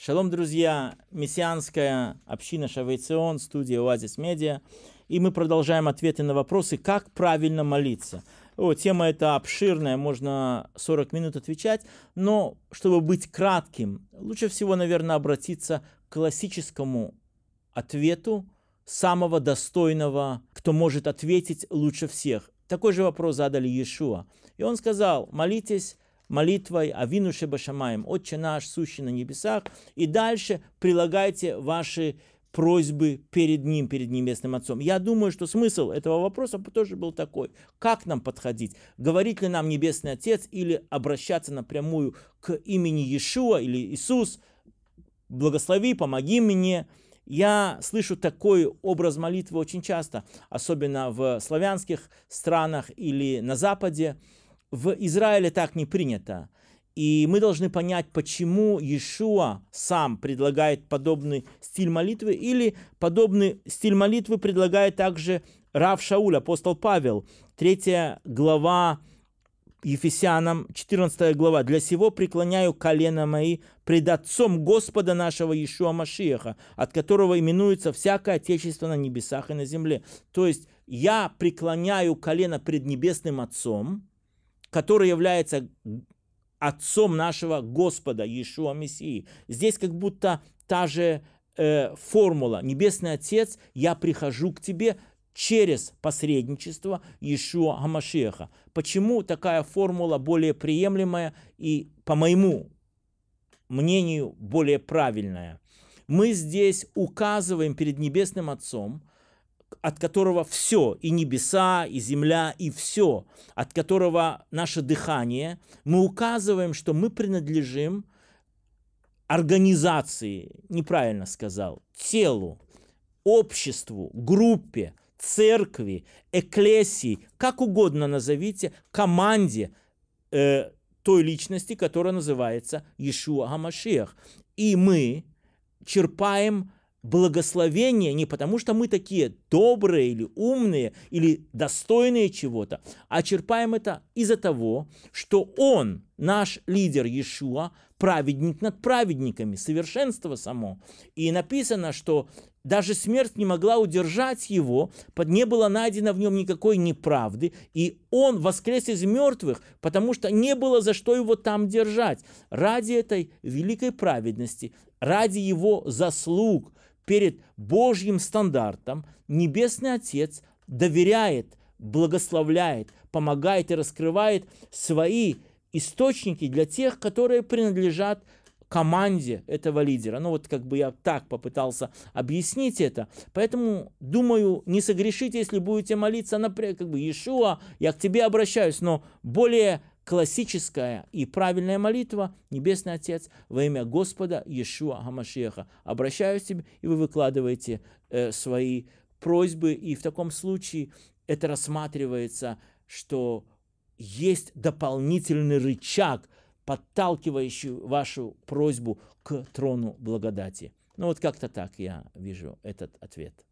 Шалом, друзья, мессианская община Шавейцион, студия Оазис Медиа. И мы продолжаем ответы на вопросы, как правильно молиться. О, тема эта обширная, можно 40 минут отвечать, но чтобы быть кратким, лучше всего, наверное, обратиться к классическому ответу самого достойного, кто может ответить лучше всех. Такой же вопрос задали Иешуа. И он сказал, молитесь молитвой «Авину Шебашамаем», «Отче наш, сущий на небесах», и дальше прилагайте ваши просьбы перед Ним, перед Небесным Отцом. Я думаю, что смысл этого вопроса тоже был такой. Как нам подходить? Говорить ли нам Небесный Отец или обращаться напрямую к имени Иешуа или Иисус? Благослови, помоги мне. Я слышу такой образ молитвы очень часто, особенно в славянских странах или на Западе в Израиле так не принято. И мы должны понять, почему Иешуа сам предлагает подобный стиль молитвы, или подобный стиль молитвы предлагает также Рав Шауль, апостол Павел, третья глава Ефесянам, 14 глава. «Для сего преклоняю колено мои пред Отцом Господа нашего Иешуа Машиеха, от которого именуется всякое Отечество на небесах и на земле». То есть я преклоняю колено пред Небесным Отцом, который является отцом нашего Господа Иешуа Мессии. Здесь как будто та же э, формула. Небесный Отец, я прихожу к тебе через посредничество Иешуа Хамашеха. Почему такая формула более приемлемая и, по моему мнению, более правильная? Мы здесь указываем перед Небесным Отцом от которого все, и небеса, и земля, и все, от которого наше дыхание, мы указываем, что мы принадлежим организации, неправильно сказал, телу, обществу, группе, церкви, эклесии, как угодно назовите, команде э, той личности, которая называется Иешуа Гамашиах. И мы черпаем благословение не потому, что мы такие добрые или умные или достойные чего-то, а черпаем это из-за того, что Он наш лидер Иешуа, праведник над праведниками, совершенство само. И написано, что даже смерть не могла удержать его, не было найдено в нем никакой неправды, и он воскрес из мертвых, потому что не было за что его там держать. Ради этой великой праведности, ради его заслуг перед Божьим стандартом, Небесный Отец доверяет, благословляет, помогает и раскрывает свои источники для тех, которые принадлежат команде этого лидера. Ну вот как бы я так попытался объяснить это. Поэтому, думаю, не согрешите, если будете молиться, например, как бы Иешуа, я к тебе обращаюсь, но более классическая и правильная молитва, Небесный Отец, во имя Господа Иешуа Хамашеха. Обращаюсь к тебе, и вы выкладываете э, свои просьбы, и в таком случае это рассматривается, что есть дополнительный рычаг, подталкивающий вашу просьбу к трону благодати. Ну вот как-то так я вижу этот ответ.